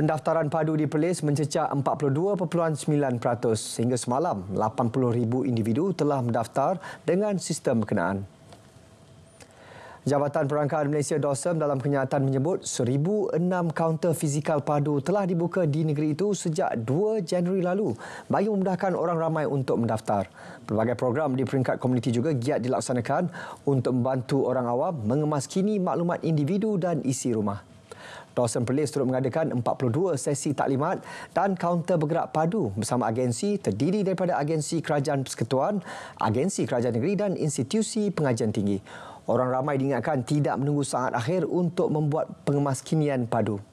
pendaftaran padu di Perlis mencecah 42.9% sehingga semalam 80,000 individu telah mendaftar dengan sistem berkenaan. Jabatan Perangkaan Malaysia Dawson dalam kenyataan menyebut 1,006 kaunter fizikal padu telah dibuka di negeri itu sejak 2 Januari lalu bagi memudahkan orang ramai untuk mendaftar. Pelbagai program di peringkat komuniti juga giat dilaksanakan untuk membantu orang awam mengemaskini maklumat individu dan isi rumah. Dawson Perlis turut mengadakan 42 sesi taklimat dan kaunter bergerak padu bersama agensi terdiri daripada agensi kerajaan persekutuan, agensi kerajaan negeri dan institusi pengajian tinggi. Orang ramai diingatkan tidak menunggu saat akhir untuk membuat pengemaskinian padu.